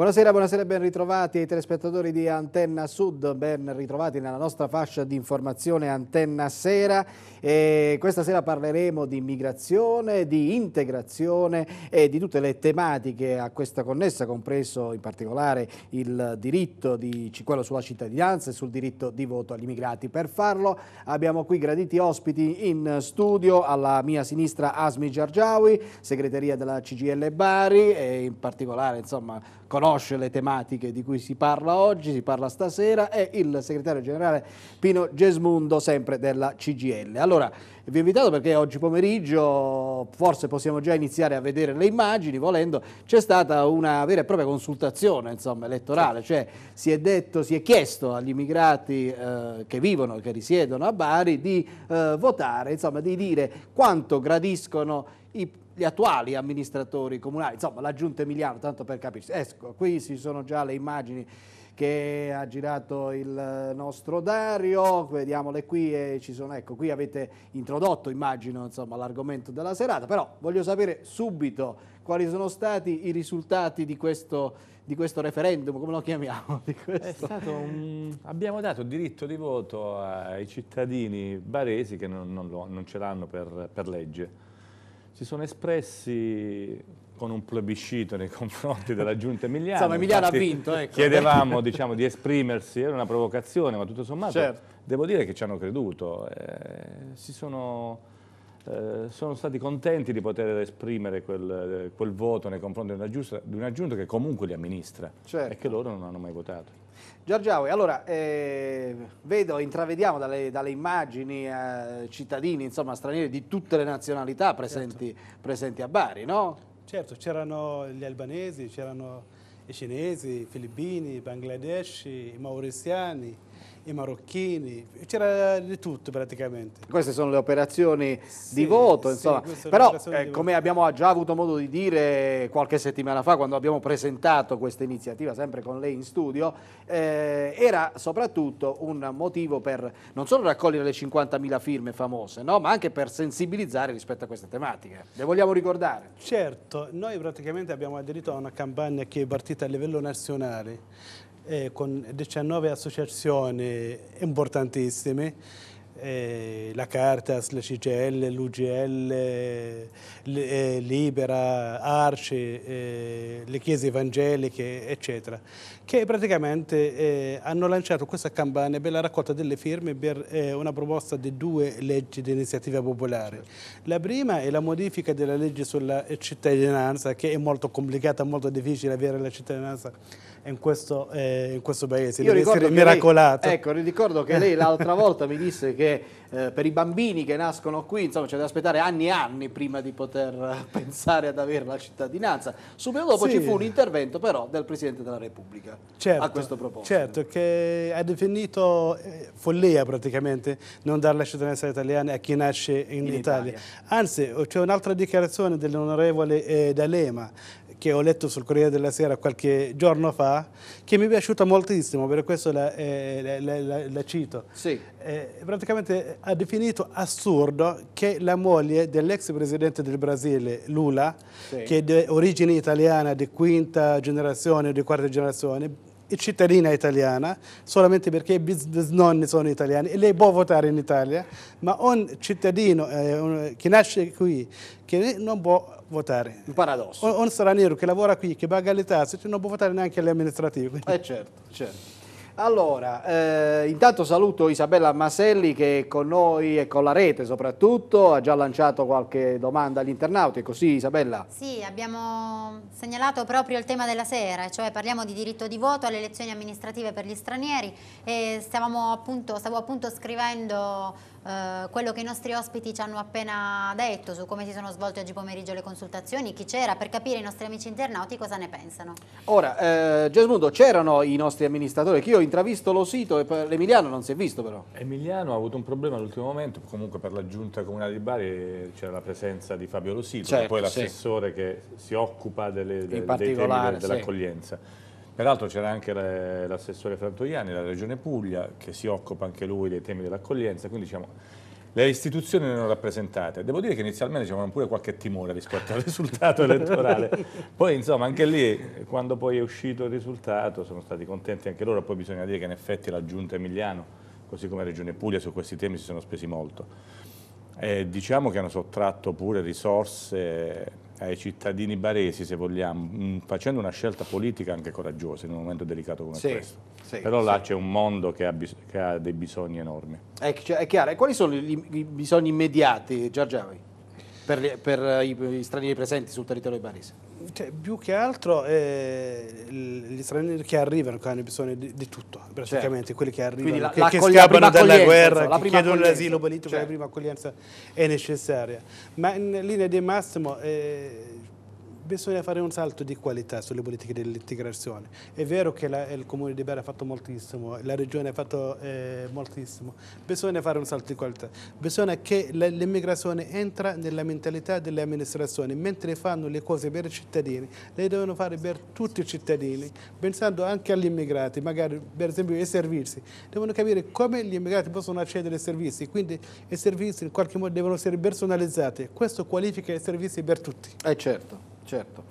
Buonasera, buonasera e ben ritrovati ai telespettatori di Antenna Sud, ben ritrovati nella nostra fascia di informazione Antenna Sera. E questa sera parleremo di migrazione, di integrazione e di tutte le tematiche a questa connessa, compreso in particolare il diritto di, quello sulla cittadinanza e sul diritto di voto agli immigrati. Per farlo abbiamo qui graditi ospiti in studio, alla mia sinistra Asmi Giargiawi, segreteria della CGL Bari e in particolare insomma conosce le tematiche di cui si parla oggi, si parla stasera, è il segretario generale Pino Gesmundo, sempre della CGL. Allora, vi ho invitato perché oggi pomeriggio, forse possiamo già iniziare a vedere le immagini, volendo, c'è stata una vera e propria consultazione insomma, elettorale, cioè si è, detto, si è chiesto agli immigrati eh, che vivono, e che risiedono a Bari, di eh, votare, insomma, di dire quanto gradiscono i gli attuali amministratori comunali, insomma la giunta Emiliano, tanto per capirsi. Esco, qui ci sono già le immagini che ha girato il nostro Dario, vediamole qui, e ci sono, ecco, qui avete introdotto immagino l'argomento della serata, però voglio sapere subito quali sono stati i risultati di questo, di questo referendum, come lo chiamiamo? Un... Abbiamo dato diritto di voto ai cittadini baresi che non, non, lo, non ce l'hanno per, per legge si sono espressi con un plebiscito nei confronti della giunta Emiliano. Insomma, Emiliano Infatti, ha vinto. Ecco. Chiedevamo diciamo, di esprimersi, era una provocazione, ma tutto sommato certo. devo dire che ci hanno creduto. Eh, sono, eh, sono, stati contenti di poter esprimere quel, quel voto nei confronti di una, giusta, di una, giunta che comunque li amministra certo. e che loro non hanno mai votato. Giorgiaui, allora eh, vedo, intravediamo dalle, dalle immagini eh, cittadini, insomma stranieri di tutte le nazionalità presenti, certo. presenti a Bari, no? Certo, c'erano gli albanesi, c'erano i cinesi, i filippini, i bangladeshi, i mauriziani, i marocchini, c'era di tutto praticamente. Queste sono le operazioni sì, di voto, sì, insomma. Però, eh, come abbiamo già avuto modo di dire qualche settimana fa, quando abbiamo presentato questa iniziativa, sempre con lei in studio, eh, era soprattutto un motivo per non solo raccogliere le 50.000 firme famose, no? ma anche per sensibilizzare rispetto a queste tematiche. Le vogliamo ricordare? Certo, noi praticamente abbiamo aderito a una campagna che è partita a livello nazionale eh, con 19 associazioni importantissime, eh, la Cartas, la CGL, l'UGL, eh, Libera, Arci, eh, le chiese evangeliche, eccetera che praticamente eh, hanno lanciato questa campagna per la raccolta delle firme per eh, una proposta di due leggi di iniziativa popolare. La prima è la modifica della legge sulla cittadinanza, che è molto complicata, molto difficile avere la cittadinanza in questo, eh, in questo paese, Io deve essere miracolato. Lei, ecco, ricordo che lei l'altra volta mi disse che eh, per i bambini che nascono qui, insomma c'è da aspettare anni e anni prima di poter pensare ad avere la cittadinanza. Subito dopo sì. ci fu un intervento però del Presidente della Repubblica certo, a questo proposito. Certo, che ha definito eh, follia praticamente non dare la cittadinanza italiana a chi nasce in, in Italia. Italia. Anzi, c'è un'altra dichiarazione dell'onorevole eh, D'Alema che ho letto sul Corriere della Sera qualche giorno fa, che mi è piaciuta moltissimo, per questo la, eh, la, la, la cito. Sì. Eh, praticamente ha definito assurdo che la moglie dell'ex presidente del Brasile, Lula, sì. che è di origine italiana, di quinta generazione, di quarta generazione, è cittadina italiana solamente perché i bisnonni sono italiani e lei può votare in Italia, ma un cittadino eh, che nasce qui che non può votare. Un paradosso. O, un straniero che lavora qui, che paga le tasse, cioè non può votare neanche alle amministrative. Eh certo, certo. Allora, eh, intanto saluto Isabella Maselli che è con noi e con la rete soprattutto, ha già lanciato qualche domanda agli internauti, così Isabella? Sì, abbiamo segnalato proprio il tema della sera, cioè parliamo di diritto di voto alle elezioni amministrative per gli stranieri e stavamo appunto, stavo appunto scrivendo eh, quello che i nostri ospiti ci hanno appena detto su come si sono svolte oggi pomeriggio le consultazioni, chi c'era, per capire i nostri amici internauti cosa ne pensano. Ora, eh, Gesmundo, c'erano i nostri amministratori, che io ho intravisto lo sito e l'Emiliano non si è visto però. Emiliano ha avuto un problema all'ultimo momento, comunque per la giunta comunale di Bari c'era la presenza di Fabio Losito, certo, poi l'assessore sì. che si occupa delle, delle, dei temi dell'accoglienza. Sì. Peraltro c'era anche l'assessore Frantoiani della Regione Puglia che si occupa anche lui dei temi dell'accoglienza, quindi diciamo le istituzioni erano rappresentate. Devo dire che inizialmente c'erano pure qualche timore rispetto al risultato elettorale. Poi insomma anche lì, quando poi è uscito il risultato, sono stati contenti anche loro, poi bisogna dire che in effetti la Giunta Emiliano, così come la Regione Puglia, su questi temi si sono spesi molto. Eh, diciamo che hanno sottratto pure risorse ai cittadini baresi, se vogliamo, mm, facendo una scelta politica anche coraggiosa in un momento delicato come sì, questo. Sì, Però là sì. c'è un mondo che ha, che ha, dei bisogni enormi. È, cioè, è chiaro. E quali sono i, i bisogni immediati, Giorgiavi, per, per, i, i stranieri presenti sul territorio barese? Cioè, più che altro eh, gli stranieri che arrivano che hanno bisogno di, di tutto, praticamente certo. quelli che arrivano, la, che, che scappano dalla guerra, che chiedono l'asilo politico, certo. la prima accoglienza è necessaria. Ma in linea di massimo eh, bisogna fare un salto di qualità sulle politiche dell'integrazione. È vero che la, il Comune di Bera ha fatto moltissimo, la Regione ha fatto eh, moltissimo, bisogna fare un salto di qualità. Bisogna che l'immigrazione entra nella mentalità delle amministrazioni, mentre fanno le cose per i cittadini, le devono fare per tutti i cittadini, pensando anche agli immigrati, magari per esempio ai servizi. Devono capire come gli immigrati possono accedere ai servizi, quindi i servizi in qualche modo devono essere personalizzati. Questo qualifica i servizi per tutti. Eh certo. Certo.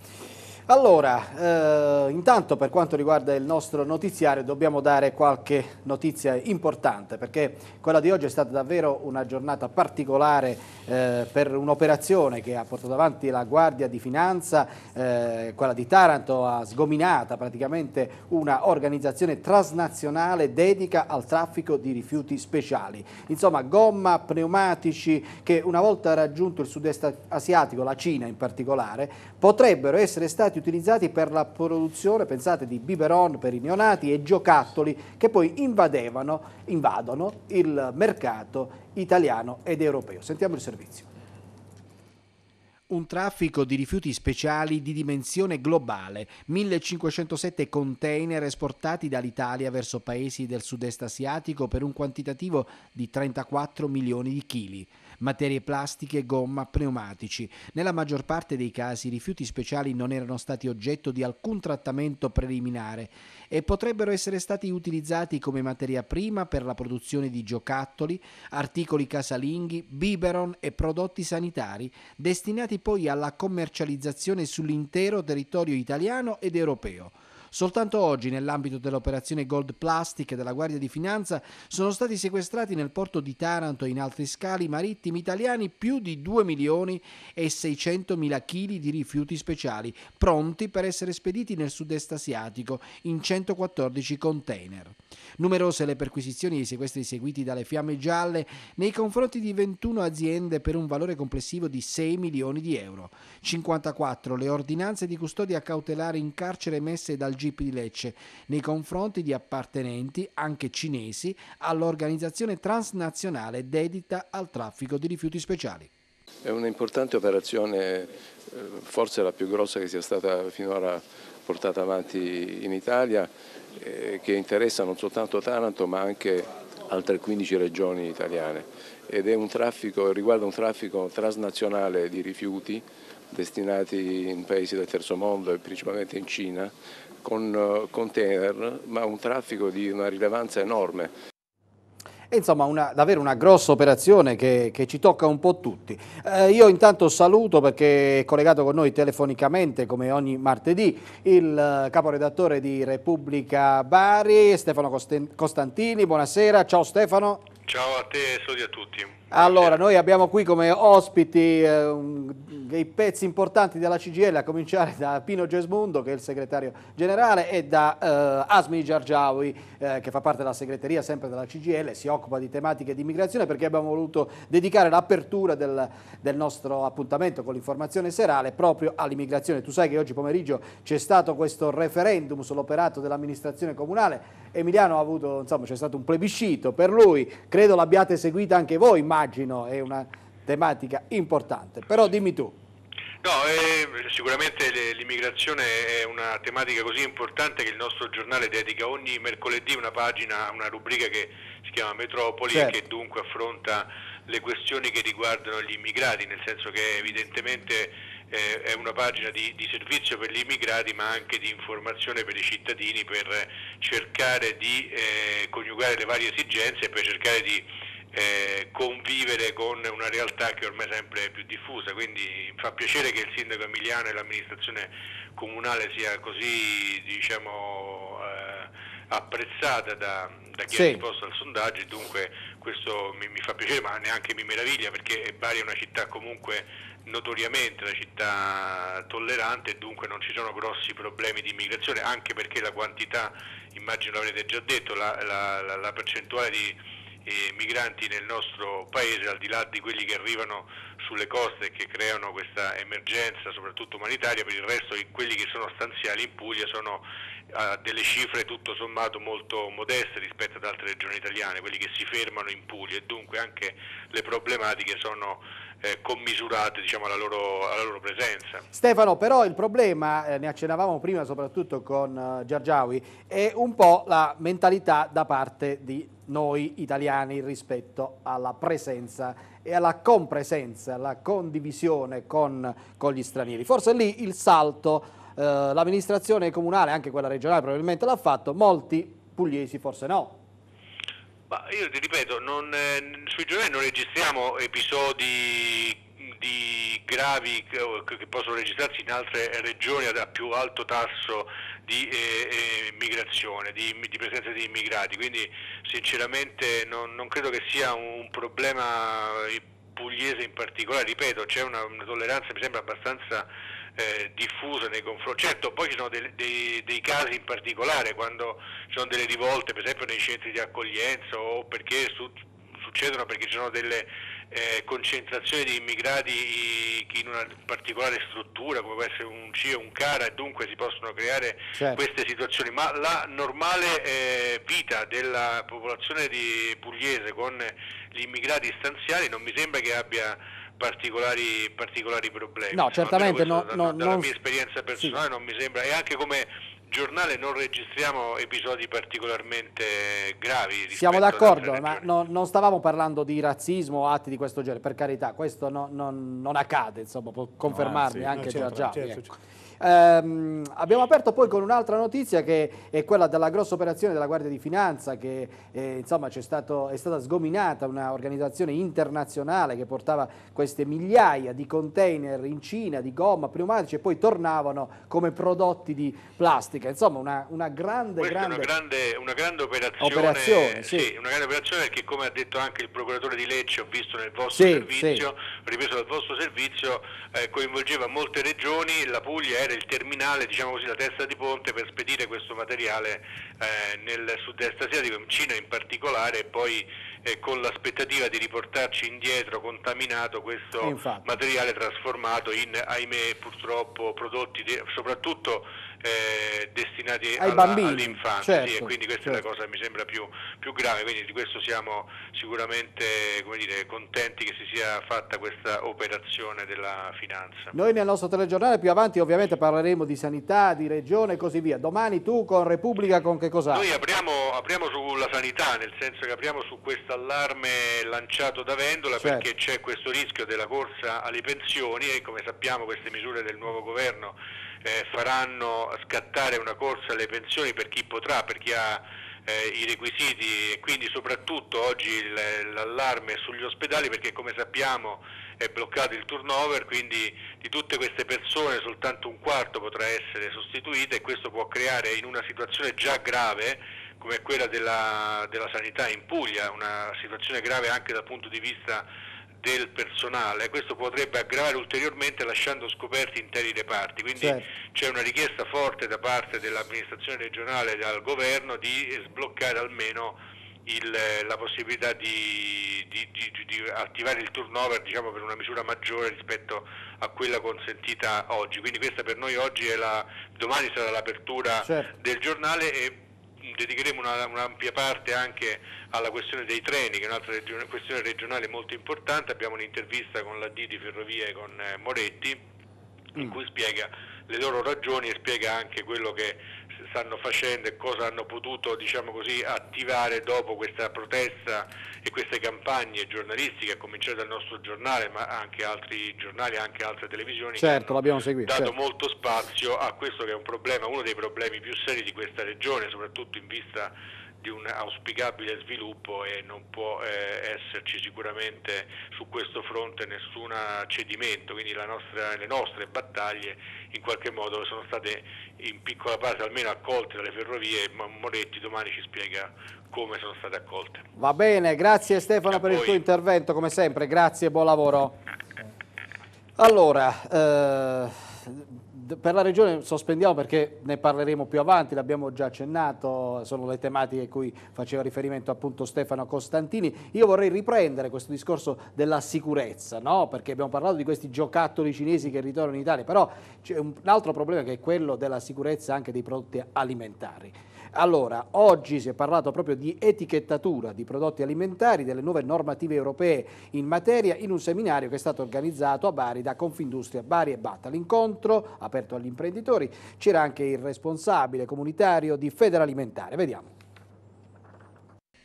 Allora, eh, intanto per quanto riguarda il nostro notiziario dobbiamo dare qualche notizia importante perché quella di oggi è stata davvero una giornata particolare eh, per un'operazione che ha portato avanti la Guardia di Finanza, eh, quella di Taranto ha sgominata praticamente una organizzazione transnazionale dedica al traffico di rifiuti speciali. Insomma, gomma, pneumatici che una volta raggiunto il sud-est asiatico, la Cina in particolare, potrebbero essere stati utilizzati per la produzione, pensate, di biberon per i neonati e giocattoli che poi invadevano, invadono il mercato italiano ed europeo. Sentiamo il servizio un traffico di rifiuti speciali di dimensione globale, 1507 container esportati dall'Italia verso paesi del sud-est asiatico per un quantitativo di 34 milioni di chili materie plastiche, gomma, pneumatici. Nella maggior parte dei casi i rifiuti speciali non erano stati oggetto di alcun trattamento preliminare e potrebbero essere stati utilizzati come materia prima per la produzione di giocattoli, articoli casalinghi, biberon e prodotti sanitari, destinati poi alla commercializzazione sull'intero territorio italiano ed europeo. Soltanto oggi, nell'ambito dell'operazione Gold Plastic della Guardia di Finanza, sono stati sequestrati nel porto di Taranto e in altri scali marittimi italiani più di 2 milioni e 600 mila chili di rifiuti speciali, pronti per essere spediti nel sud-est asiatico in 114 container. Numerose le perquisizioni e i sequestri eseguiti dalle fiamme gialle nei confronti di 21 aziende per un valore complessivo di 6 milioni di euro. 54 le ordinanze di custodia cautelare in carcere emesse dal GP di Lecce nei confronti di appartenenti, anche cinesi, all'organizzazione transnazionale dedita al traffico di rifiuti speciali. È un'importante operazione, eh, forse la più grossa che sia stata finora portata avanti in Italia, eh, che interessa non soltanto Taranto ma anche altre 15 regioni italiane ed è un traffico, riguarda un traffico transnazionale di rifiuti destinati in paesi del terzo mondo e principalmente in Cina con eh, container, ma un traffico di una rilevanza enorme. insomma, una, davvero una grossa operazione che, che, ci tocca un po' tutti. Eh, io intanto saluto perché è collegato con noi telefonicamente, come ogni martedì, il eh, caporedattore di Repubblica Bari, Stefano Costantini. Buonasera, ciao Stefano. Ciao a te e Sodi a tutti. Allora, noi abbiamo qui come ospiti eh, dei pezzi importanti della CGL, a cominciare da Pino Gesmundo, che è il segretario generale, e da eh, Asmi Giargiawi, eh, che fa parte della segreteria sempre della CGL, si occupa di tematiche di immigrazione perché abbiamo voluto dedicare l'apertura del, del, nostro appuntamento con l'informazione serale proprio all'immigrazione. Tu sai che oggi pomeriggio c'è stato questo referendum sull'operato dell'amministrazione comunale, Emiliano ha avuto, insomma, c'è stato un plebiscito per lui, credo credo l'abbiate seguita anche voi, immagino, è una tematica importante, però dimmi tu. No, eh, sicuramente l'immigrazione è una tematica così importante che il nostro giornale dedica ogni mercoledì una pagina, una rubrica che si chiama Metropoli certo. e che dunque affronta le questioni che riguardano gli immigrati, nel senso che evidentemente eh, è una pagina di, di, servizio per gli immigrati ma anche di informazione per i cittadini per cercare di eh, coniugare le varie esigenze e per cercare di eh, convivere con una realtà che ormai è sempre più diffusa, quindi fa piacere che il sindaco Emiliano e l'amministrazione comunale sia così diciamo, eh, apprezzata da, da chi sì. ha risposto al sondaggio dunque questo mi, mi, fa piacere ma neanche mi meraviglia perché Bari è una città comunque notoriamente una città tollerante e dunque non ci sono grossi problemi di immigrazione, anche perché la quantità, immagino l'avrete già detto, la, la, la percentuale di eh, migranti nel nostro paese, al di là di quelli che arrivano sulle coste e che creano questa emergenza, soprattutto umanitaria, per il resto quelli che sono stanziali in Puglia sono a delle cifre tutto sommato molto modeste rispetto ad altre regioni italiane, quelli che si fermano in Puglia e dunque anche le problematiche sono eh, commisurate diciamo, alla, loro, alla, loro, presenza. Stefano, però il problema, eh, ne accennavamo prima soprattutto con eh, Giargiawi, è un po' la mentalità da parte di noi italiani rispetto alla presenza e alla compresenza, alla condivisione con, con gli stranieri. Forse lì il salto, eh, l'amministrazione comunale, anche quella regionale probabilmente l'ha fatto, molti pugliesi forse no. Ma io ti ripeto, non, eh, sui giornali non registriamo episodi di gravi che possono registrarsi in altre regioni a più alto tasso di eh, eh migrazione, di, di, presenza di immigrati, quindi sinceramente non, non credo che sia un, problema pugliese in particolare, ripeto, c'è una, una tolleranza mi sembra abbastanza eh, diffusa nei confronti. Certo, poi ci sono dei, dei, dei, casi in particolare, quando ci sono delle rivolte, per esempio nei centri di accoglienza o perché su, succedono perché ci sono delle eh, concentrazione di immigrati in una particolare struttura come può essere un CIE, o un CARA e dunque si possono creare certo. queste situazioni, ma la normale eh, vita della popolazione pugliese con gli immigrati stanziali non mi sembra che abbia particolari, particolari problemi. No, certamente. Questo, no, da, no, dalla non... mia esperienza personale sì. non mi sembra, e anche come giornale non registriamo episodi particolarmente gravi. Siamo d'accordo, ma non, non stavamo parlando di razzismo o atti di questo genere, per carità, questo no, no, non accade, insomma, può ah, confermarmi no, anzi, anche già Certo, certo. ecco. Certo. Ehm, abbiamo aperto poi con un'altra notizia che è quella della grossa operazione della Guardia di Finanza che eh, insomma, stato, è stata sgominata un'organizzazione internazionale che portava queste migliaia di container in Cina di gomma, pneumatici e poi tornavano come prodotti di plastica. Insomma una, una grande, grande... Una grande, una grande operazione, operazione sì. Sì, una grande operazione perché come ha detto anche il procuratore di Lecce, ho visto nel vostro sì, servizio, ripreso dal vostro servizio, eh, coinvolgeva molte regioni, la Puglia era era il terminale, diciamo così, la testa di ponte per spedire questo materiale eh, nel sud-est asiatico, in Cina in particolare, e poi eh, con l'aspettativa di riportarci indietro contaminato questo Infatti. materiale trasformato in, ahimè, purtroppo prodotti de- soprattutto eh, destinati alla, bambini, all'infanzia. Certo, e quindi questa certo. è la certo. cosa che mi sembra più, più, grave, quindi di questo siamo sicuramente dire, contenti che si sia fatta questa operazione della finanza. Noi nel nostro telegiornale più avanti ovviamente parleremo di sanità, di regione e così via. Domani tu con Repubblica con che cosa? Noi apriamo, apriamo sulla sanità, nel senso che apriamo su questa questo allarme lanciato da Vendola certo. perché c'è questo rischio della corsa alle pensioni e come sappiamo queste misure del nuovo governo eh, faranno scattare una corsa alle pensioni per chi potrà, per chi ha eh, i requisiti e quindi soprattutto oggi l'allarme sugli ospedali perché come sappiamo è bloccato il turnover, quindi di tutte queste persone soltanto un quarto potrà essere sostituito e questo può creare in una situazione già grave come quella della, della sanità in Puglia, una situazione grave anche dal punto di vista del personale, questo potrebbe aggravare ulteriormente lasciando scoperti interi reparti, quindi certo. c'è una richiesta forte da parte dell'amministrazione regionale e dal governo di sbloccare almeno il, la possibilità di, di, di, di, attivare il turnover diciamo, per una misura maggiore rispetto a quella consentita oggi, quindi questa per noi oggi è la, domani sarà l'apertura certo. del giornale e dedicheremo un'ampia parte anche alla questione dei treni, che è un'altra region, questione regionale molto importante. Abbiamo un'intervista con la D di Ferrovie e con eh, Moretti in mm. cui spiega le loro ragioni e spiega anche quello che stanno facendo e cosa hanno potuto diciamo così, attivare dopo questa protesta e queste campagne giornalistiche, a cominciare dal nostro giornale, ma anche altri giornali, anche altre televisioni. Certo, hanno seguito. Dato certo. molto spazio a questo che è un problema, uno dei problemi più seri di questa regione, soprattutto in vista di un auspicabile sviluppo e non può eh, esserci sicuramente su questo fronte nessun cedimento, quindi nostra, le nostre battaglie in qualche modo sono state in piccola parte almeno accolte dalle ferrovie, ma Moretti domani ci spiega come sono state accolte. Va bene, grazie Stefano A per voi. il tuo intervento come sempre, grazie e buon lavoro. Allora, eh per la Regione sospendiamo perché ne parleremo più avanti, l'abbiamo già accennato, sono le tematiche a cui faceva riferimento appunto Stefano Costantini. Io vorrei riprendere questo discorso della sicurezza, no? perché abbiamo parlato di questi giocattoli cinesi che ritornano in Italia, però c'è un altro problema che è quello della sicurezza anche dei prodotti alimentari. Allora, oggi si è parlato proprio di etichettatura di prodotti alimentari, delle nuove normative europee in materia, in un seminario che è stato organizzato a Bari da Confindustria Bari e Batta. L'incontro, aperto agli imprenditori, c'era anche il responsabile comunitario di Federalimentare. Vediamo.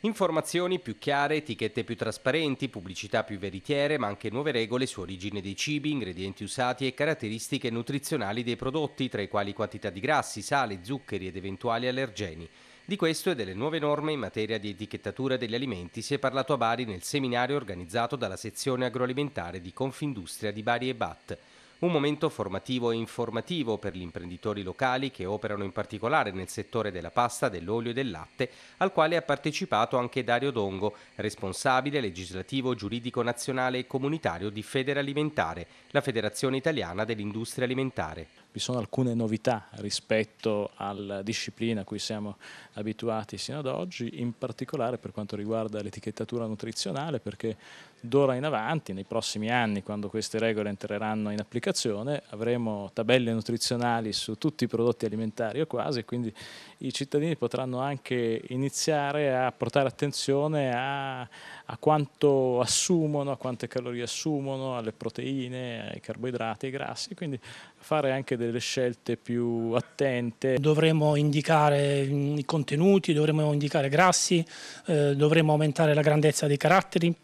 Informazioni più chiare, etichette più trasparenti, pubblicità più veritiere, ma anche nuove regole su origine dei cibi, ingredienti usati e caratteristiche nutrizionali dei prodotti, tra i quali quantità di grassi, sale, zuccheri ed eventuali allergeni. Di questo e delle nuove norme in materia di etichettatura degli alimenti si è parlato a Bari nel seminario organizzato dalla sezione agroalimentare di Confindustria di Bari e BAT. Un momento formativo e informativo per gli imprenditori locali che operano in particolare nel settore della pasta, dell'olio e del latte, al quale ha partecipato anche Dario Dongo, responsabile legislativo giuridico nazionale e comunitario di Federalimentare, la Federazione Italiana dell'Industria Alimentare vi sono alcune novità rispetto alla disciplina a cui siamo abituati sino ad oggi, in particolare per quanto riguarda l'etichettatura nutrizionale, perché d'ora in avanti, nei prossimi anni, quando queste regole entreranno in applicazione, avremo tabelle nutrizionali su tutti i prodotti alimentari o quasi, quindi i cittadini potranno anche iniziare a portare attenzione a, a quanto assumono, a quante calorie assumono, alle proteine, ai carboidrati, ai grassi, quindi fare anche delle scelte più attente. Dovremo indicare mm, i contenuti, dovremo indicare grassi, eh, dovremo aumentare la grandezza dei caratteri,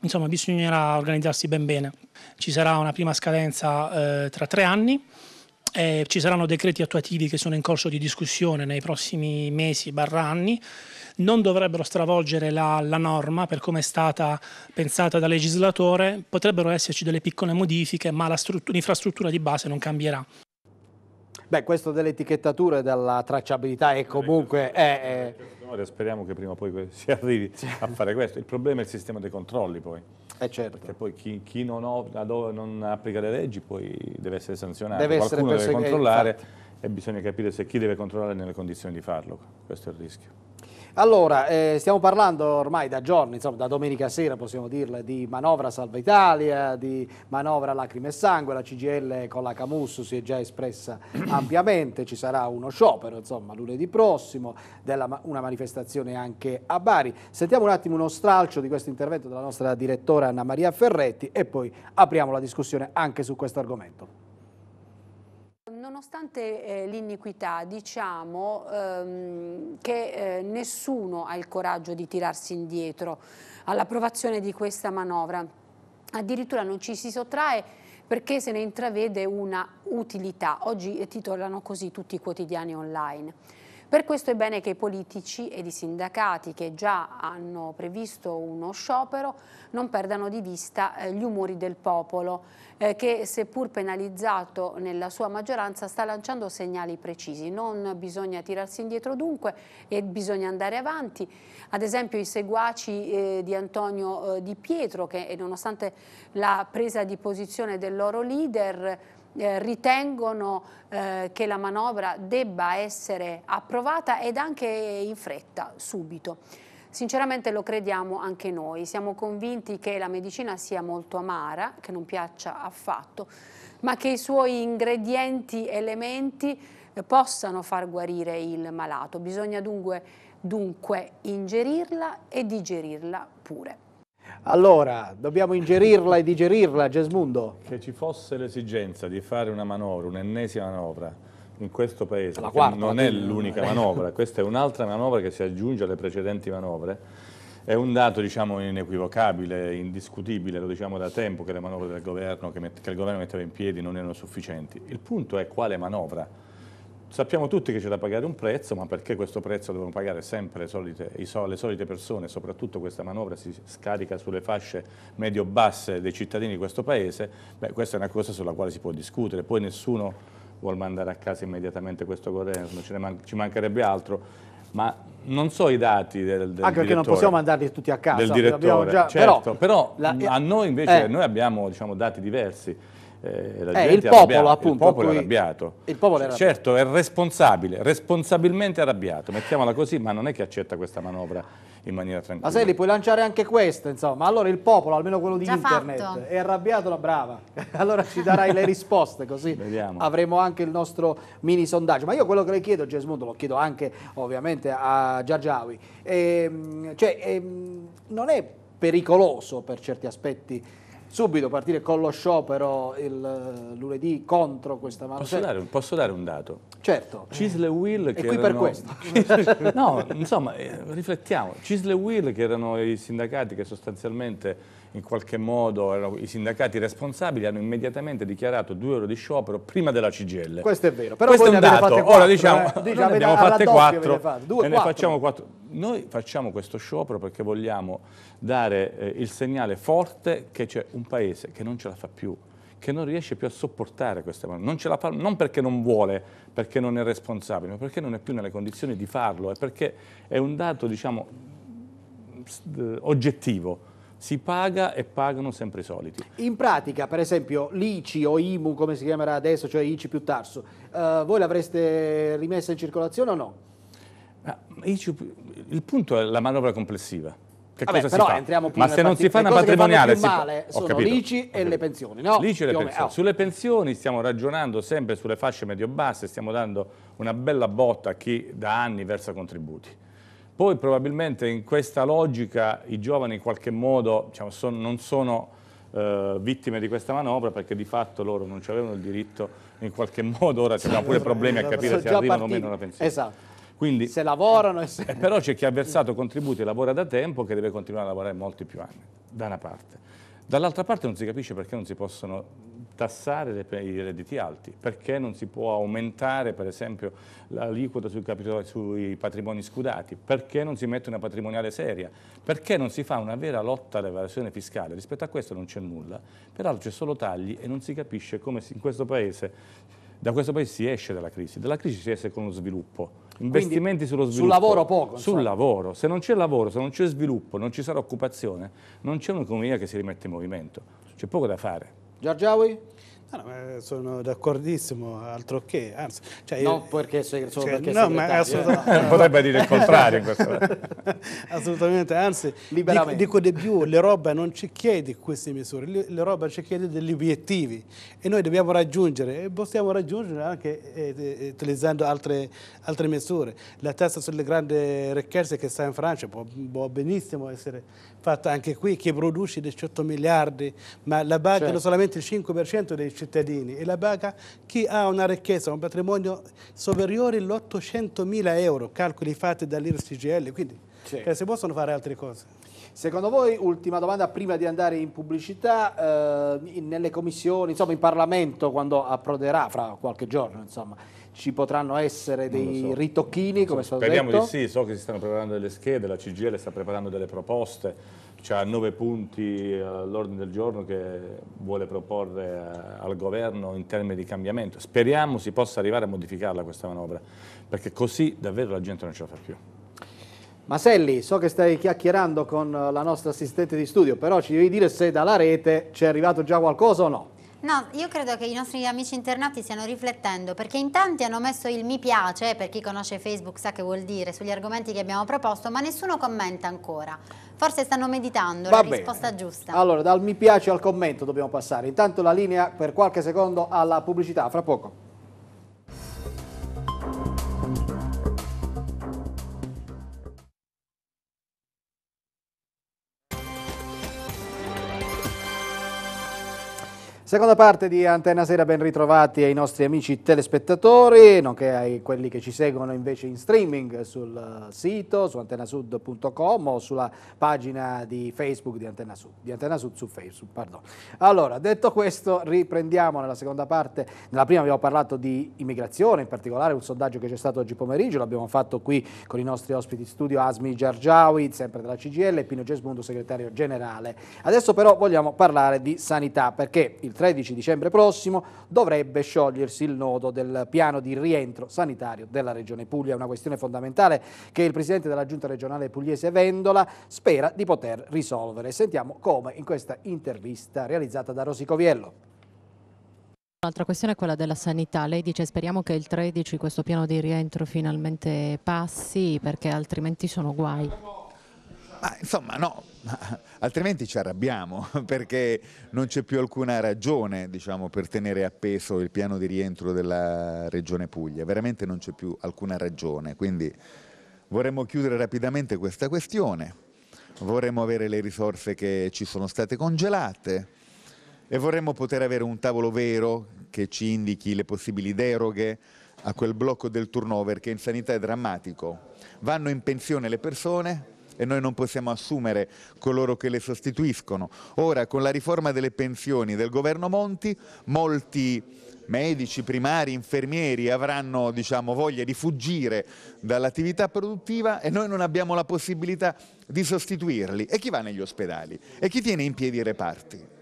insomma bisognerà organizzarsi ben bene. Ci sarà una prima scadenza eh, tra tre anni eh, ci saranno decreti attuativi che sono in corso di discussione nei prossimi mesi barra anni. Non dovrebbero stravolgere la, la norma per come è stata pensata dal legislatore, potrebbero esserci delle piccole modifiche, ma l'infrastruttura di base non cambierà. Beh, questo dell'etichettatura e della tracciabilità è comunque... È, è... Eh, eh. Speriamo che prima o poi si arrivi a fare questo. Il problema è il sistema dei controlli poi. Eh certo. Perché poi chi, chi non, ho, non, applica le leggi poi deve essere sanzionato. Deve essere Qualcuno deve controllare infatti. e bisogna capire se chi deve controllare è nelle condizioni di farlo. Questo è il rischio. Allora, eh, stiamo parlando ormai da giorni, insomma da domenica sera possiamo dirle, di manovra Salva Italia, di manovra lacrime e sangue, la CGL con la Camus si è già espressa ampiamente, ci sarà uno sciopero insomma lunedì prossimo, della, una manifestazione anche a Bari. Sentiamo un attimo uno stralcio di questo intervento della nostra direttora Anna Maria Ferretti e poi apriamo la discussione anche su questo argomento nonostante eh, l'iniquità diciamo ehm, che eh, nessuno ha il coraggio di tirarsi indietro all'approvazione di questa manovra. Addirittura non ci si sottrae perché se ne intravede una utilità. Oggi titolano così tutti i quotidiani online. Per questo è bene che i politici ed i sindacati che già hanno previsto uno sciopero non perdano di vista eh, gli umori del popolo, eh, che seppur penalizzato nella sua maggioranza sta lanciando segnali precisi. Non bisogna tirarsi indietro dunque e bisogna andare avanti. Ad esempio i seguaci eh, di Antonio Di Pietro che nonostante la presa di posizione del loro leader eh, ritengono eh, che la manovra debba essere approvata ed anche in fretta, subito. Sinceramente lo crediamo anche noi, siamo convinti che la medicina sia molto amara, che non piaccia affatto, ma che i suoi ingredienti, elementi eh, possano far guarire il malato. Bisogna dunque, dunque ingerirla e digerirla pure. Allora, dobbiamo ingerirla e digerirla, Gesmundo. Che ci fosse l'esigenza di fare una manovra, un'ennesima manovra, in questo paese, quarta, non è l'unica manovra, questa è un'altra manovra che si aggiunge alle precedenti manovre, è un dato diciamo, inequivocabile, indiscutibile, lo diciamo da tempo che le manovre del governo, che, che il governo metteva in piedi non erano sufficienti. Il punto è quale manovra Sappiamo tutti che c'è da pagare un prezzo, ma perché questo prezzo devono pagare sempre le solite, le solite persone, soprattutto questa manovra si scarica sulle fasce medio-basse dei cittadini di questo Paese, beh, questa è una cosa sulla quale si può discutere, poi nessuno vuol mandare a casa immediatamente questo governo, man ci mancherebbe altro, ma non so i dati del, del Anche perché non possiamo mandarli tutti a casa. Del direttore, già, certo, però, però la, a noi invece, eh, noi abbiamo diciamo, dati diversi. Eh, eh, gente il popolo, appunto, il popolo cui... è arrabbiato. Il popolo è arrabbiato. Certo, è responsabile, responsabilmente arrabbiato, mettiamola così, ma non è che accetta questa manovra in maniera tranquilla. Ma se li puoi lanciare anche questo, insomma, allora il popolo, almeno quello di Già internet, fatto. è arrabbiato la brava. allora ci darai le risposte, così Vediamo. avremo anche il nostro mini sondaggio. Ma io quello che le chiedo, Gesmondo, lo chiedo anche ovviamente a Giargiawi, ehm, cioè ehm, non è pericoloso per certi aspetti subito partire con lo sciopero il eh, lunedì contro questa mano. Posso, dare, posso dare un dato? Certo. Cisle Will che... È qui erano... per questo. no, insomma, eh, riflettiamo. Cisle e Will che erano i sindacati che sostanzialmente in qualche modo erano i sindacati responsabili, hanno immediatamente dichiarato due ore di sciopero prima della CGL. Questo è vero, però Questo è un dato. Quattro, Ora diciamo, eh? diciamo ne abbiamo fatte quattro, fatto. Due, ne facciamo quattro. Noi facciamo questo sciopero perché vogliamo dare eh, il segnale forte che c'è un paese che non ce la fa più che non riesce più a sopportare queste mani. Non ce la fa, non perché non vuole, perché non è responsabile, ma perché non è più nelle condizioni di farlo e perché è un dato, diciamo, oggettivo si paga e pagano sempre i soliti. In pratica, per esempio, l'ICI o IMU, come si chiamerà adesso, cioè ICI più Tarso, eh, voi l'avreste rimessa in circolazione o no? Ah, ICI, il punto è la manovra complessiva. Che Vabbè, cosa si fa? Entriamo più Ma se non si fa una patrimoniale, si male sono l'ICI e le pensioni, no? L'ICI e le pensioni. Oh. Sulle pensioni stiamo ragionando sempre sulle fasce medio-basse, stiamo dando una bella botta a chi da anni versa contributi poi probabilmente in questa logica i giovani in qualche modo diciamo, son, non sono eh, vittime di questa manovra perché di fatto loro non ci avevano il diritto, in qualche modo ora ci sono pure problemi a capire se arrivano o meno la pensione. Esatto. Quindi, se lavorano e se... Però c'è chi ha versato contributi e lavora da tempo che deve continuare a lavorare molti più anni, da una parte. Dall'altra parte non si capisce perché non si possono tassare i redditi alti, perché non si può aumentare per esempio l'aliquota sui, sui, patrimoni scudati, perché non si mette una patrimoniale seria, perché non si fa una vera lotta all'evasione fiscale, rispetto a questo non c'è nulla, peraltro c'è solo tagli e non si capisce come in questo paese da questo paese si esce dalla crisi, dalla crisi si esce con lo sviluppo, investimenti Quindi, sullo sviluppo. Sul lavoro poco. Sul lavoro, se non c'è lavoro, se non c'è sviluppo, non ci sarà occupazione, non c'è un'economia che si rimette in movimento, c'è poco da fare. Jarjawi. No, no, sono d'accordissimo, altro che, anzi... Cioè, non perché solo cioè, perché no, ma assolutamente, Potrebbe dire il contrario in questo Assolutamente, anzi, dico, dico, di più, l'Europa non ci chiede queste misure, l'Europa ci chiede degli obiettivi e noi dobbiamo raggiungere, e possiamo raggiungere anche eh, eh, utilizzando altre, altre, misure. La tassa sulle grandi ricchezze che sta in Francia può, può benissimo essere fatta anche qui, che produce 18 miliardi, ma la banca certo. è solamente il 5% dei cittadini e la paga chi ha una ricchezza, un patrimonio superiore all'800.000 euro, calcoli fatti dall'IRSCGL, quindi sì. si possono fare altre cose. Secondo voi, ultima domanda prima di andare in pubblicità, eh, nelle commissioni, insomma in Parlamento quando approderà fra qualche giorno, insomma, ci potranno essere dei so. ritocchini, so. è stato Speriamo detto? Speriamo di sì, so che si stanno preparando delle schede, la CGL sta preparando delle proposte ha nove punti eh, all'ordine del giorno che vuole proporre eh, al governo in termini di cambiamento. Speriamo si possa arrivare a modificarla questa manovra, perché così davvero la gente non ce la fa più. Maselli, so che stai chiacchierando con eh, la nostra assistente di studio, però ci devi dire se dalla rete c'è arrivato già qualcosa o no. No, io credo che i nostri amici internati stiano riflettendo perché in tanti hanno messo il mi piace, per chi conosce Facebook sa che vuol dire, sugli argomenti che abbiamo proposto, ma nessuno commenta ancora. Forse stanno meditando Va la bene. risposta giusta. Allora, dal mi piace al commento dobbiamo passare. Intanto la linea per qualche secondo alla pubblicità, fra poco. Seconda parte di Antenna Sera, ben ritrovati ai nostri amici telespettatori, nonché ai quelli che ci seguono invece in streaming sul eh, sito, su antennasud.com o sulla pagina di Facebook di Antenna Sud, di Antenna Sud su Facebook, pardon. Allora, detto questo, riprendiamo nella seconda parte, nella prima abbiamo parlato di immigrazione, in particolare un sondaggio che c'è stato oggi pomeriggio, l'abbiamo fatto qui con i nostri ospiti studio, Asmi Giargiawi, sempre della CGL, e Pino Gesmundo, segretario generale. Adesso però vogliamo parlare di sanità, perché il 3 13 dicembre prossimo dovrebbe sciogliersi il nodo del piano di rientro sanitario della Regione Puglia. Una questione fondamentale che il Presidente della Giunta regionale pugliese Vendola spera di poter risolvere. Sentiamo come in questa intervista realizzata da Rosicoviello. Un'altra questione è quella della sanità. Lei dice speriamo che il 13 questo piano di rientro finalmente passi perché altrimenti sono guai. Ma insomma no, altrimenti ci arrabbiamo perché non c'è più alcuna ragione diciamo, per tenere appeso il piano di rientro della Regione Puglia, veramente non c'è più alcuna ragione, quindi vorremmo chiudere rapidamente questa questione, vorremmo avere le risorse che ci sono state congelate e vorremmo poter avere un tavolo vero che ci indichi le possibili deroghe a quel blocco del turnover che in sanità è drammatico. Vanno in pensione le persone, e noi non possiamo assumere coloro che le sostituiscono. Ora, con la riforma delle pensioni del governo Monti, molti medici, primari, infermieri avranno diciamo, voglia di fuggire dall'attività produttiva e noi non abbiamo la possibilità di sostituirli. E chi va negli ospedali? E chi tiene in piedi i reparti?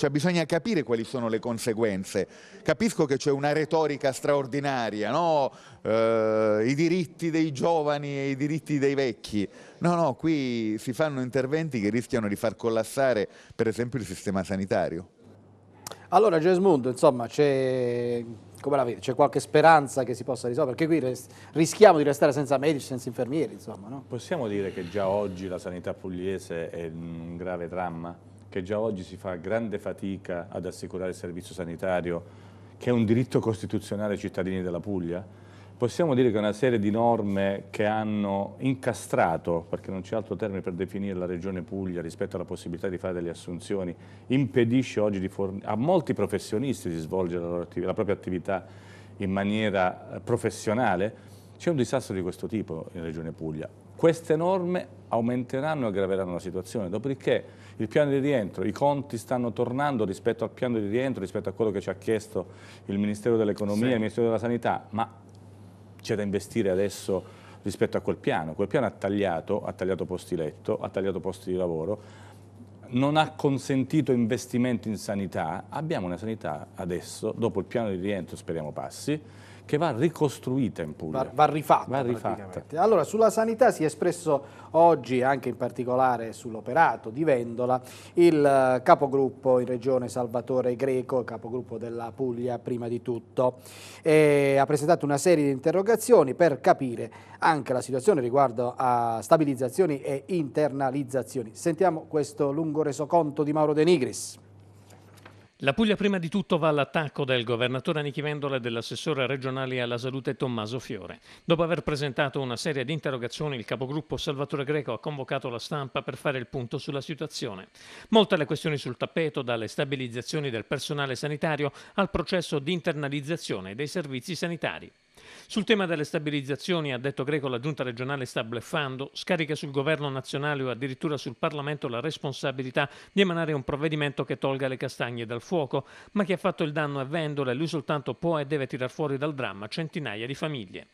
Cioè bisogna capire quali sono le conseguenze. Capisco che c'è una retorica straordinaria, no? eh, i diritti dei giovani e i diritti dei vecchi. No, no, qui si fanno interventi che rischiano di far collassare per esempio il sistema sanitario. Allora Gesmundo, insomma, c'è come la vedi? C'è qualche speranza che si possa risolvere? Perché qui rischiamo di restare senza medici, senza infermieri, insomma, no? Possiamo dire che già oggi la sanità pugliese è in un grave dramma? che già oggi si fa grande fatica ad assicurare il servizio sanitario, che è un diritto costituzionale ai cittadini della Puglia, possiamo dire che una serie di norme che hanno incastrato, perché non c'è altro termine per definire la Regione Puglia rispetto alla possibilità di fare delle assunzioni, impedisce oggi a molti professionisti di svolgere la, la propria attività in maniera eh, professionale, c'è un disastro di questo tipo in Regione Puglia. Queste norme aumenteranno e aggraveranno la situazione, dopodiché il piano di rientro, i conti stanno tornando rispetto al piano di rientro, rispetto a quello che ci ha chiesto il Ministero dell'Economia, sì. il Ministero della Sanità, ma c'è da investire adesso rispetto a quel piano. Quel piano ha tagliato, ha tagliato posti letto, ha tagliato posti di lavoro, non ha consentito investimenti in sanità. Abbiamo una sanità adesso, dopo il piano di rientro speriamo passi, che va ricostruita in Puglia. Va, va rifatta. Va rifatta. Allora, sulla sanità si è espresso oggi, anche in particolare sull'operato di Vendola, il eh, capogruppo in regione Salvatore Greco, capogruppo della Puglia prima di tutto. E ha presentato una serie di interrogazioni per capire anche la situazione riguardo a stabilizzazioni e internalizzazioni. Sentiamo questo lungo resoconto di Mauro De Nigris. La Puglia prima di tutto va all'attacco del governatore Nichi Vendola e dell'assessore regionale alla salute Tommaso Fiore. Dopo aver presentato una serie di interrogazioni, il capogruppo Salvatore Greco ha convocato la stampa per fare il punto sulla situazione. Molte le questioni sul tappeto, dalle stabilizzazioni del personale sanitario al processo di internalizzazione dei servizi sanitari. Sul tema delle stabilizzazioni, ha detto Greco, la giunta regionale sta bleffando, scarica sul governo nazionale o addirittura sul Parlamento la responsabilità di emanare un provvedimento che tolga le castagne dal fuoco, ma chi ha fatto il danno è Vendola e lui soltanto può e deve tirar fuori dal dramma centinaia di famiglie.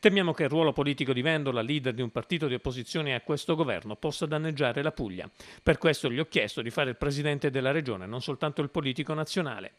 Temiamo che il ruolo politico di Vendola, leader di un partito di opposizione a questo governo, possa danneggiare la Puglia. Per questo gli ho chiesto di fare il presidente della regione, non soltanto il politico nazionale.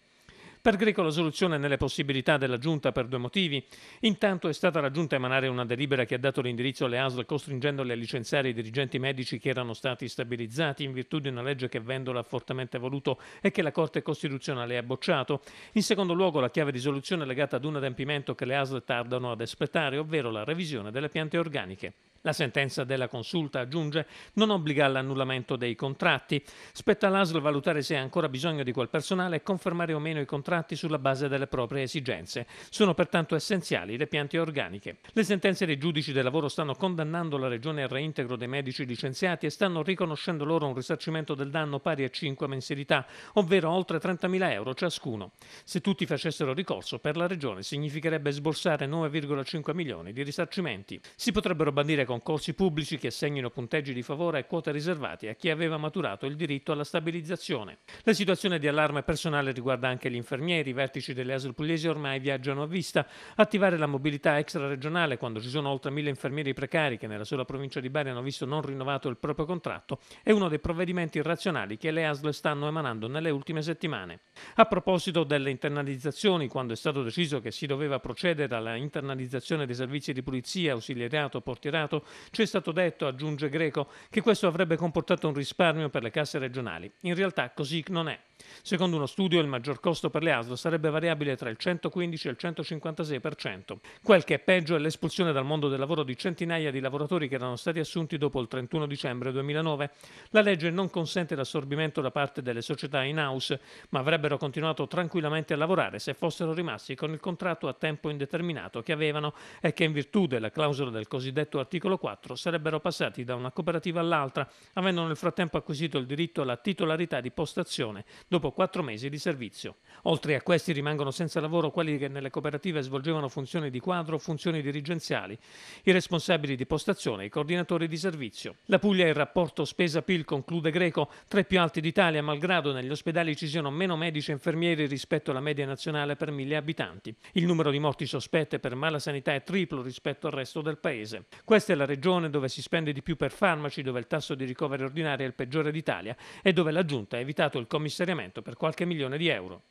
Per Greco la soluzione è nelle possibilità della Giunta per due motivi. Intanto è stata la Giunta emanare una delibera che ha dato l'indirizzo alle ASL costringendole a licenziare i dirigenti medici che erano stati stabilizzati in virtù di una legge che Vendola ha fortemente voluto e che la Corte Costituzionale ha bocciato. In secondo luogo la chiave di soluzione è legata ad un adempimento che le ASL tardano ad espletare, ovvero la revisione delle piante organiche. La sentenza della consulta, aggiunge, non obbliga all'annullamento dei contratti. Spetta all'ASL valutare se ha ancora bisogno di quel personale e confermare o meno i contratti sulla base delle proprie esigenze. Sono pertanto essenziali le piante organiche. Le sentenze dei giudici del lavoro stanno condannando la Regione al reintegro dei medici licenziati e stanno riconoscendo loro un risarcimento del danno pari a 5 mensilità, ovvero oltre 30.000 euro ciascuno. Se tutti facessero ricorso, per la Regione significherebbe sborsare 9,5 milioni di risarcimenti. Si potrebbero bandire concorsi pubblici che assegnino punteggi di favore e quote riservate a chi aveva maturato il diritto alla stabilizzazione. La situazione di allarme personale riguarda anche gli infermieri, i vertici delle ASL pugliesi ormai viaggiano a vista, attivare la mobilità extraregionale quando ci sono oltre mille infermieri precari che nella sola provincia di Bari hanno visto non rinnovato il proprio contratto è uno dei provvedimenti irrazionali che le ASL stanno emanando nelle ultime settimane. A proposito delle internalizzazioni, quando è stato deciso che si doveva procedere alla internalizzazione dei servizi di pulizia, ausiliariato, portierato, cioè, ci è stato detto, aggiunge Greco, che questo avrebbe comportato un risparmio per le casse regionali. In realtà così non è. Secondo uno studio, il maggior costo per le ASL sarebbe variabile tra il 115 e il 156%. Quel che è peggio è l'espulsione dal mondo del lavoro di centinaia di lavoratori che erano stati assunti dopo il 31 dicembre 2009. La legge non consente l'assorbimento da parte delle società in-house, ma avrebbero continuato tranquillamente a lavorare se fossero rimasti con il contratto a tempo indeterminato che avevano e che in virtù della clausola del cosiddetto articolo 4 sarebbero passati da una cooperativa all'altra, avendo nel frattempo acquisito il diritto alla titolarità di postazione dopo quattro mesi di servizio. Oltre a questi rimangono senza lavoro quelli che nelle cooperative svolgevano funzioni di quadro funzioni dirigenziali, i responsabili di postazione e i coordinatori di servizio. La Puglia il rapporto spesa-PIL conclude greco tra i più alti d'Italia, malgrado negli ospedali ci siano meno medici e infermieri rispetto alla media nazionale per mille abitanti. Il numero di morti sospette per mala sanità è triplo rispetto al resto del paese. Questa è la regione dove si spende di più per farmaci, dove il tasso di ricoveri ordinari è il peggiore d'Italia e dove la Giunta ha evitato il commissariamento finanziamento per qualche milione di euro.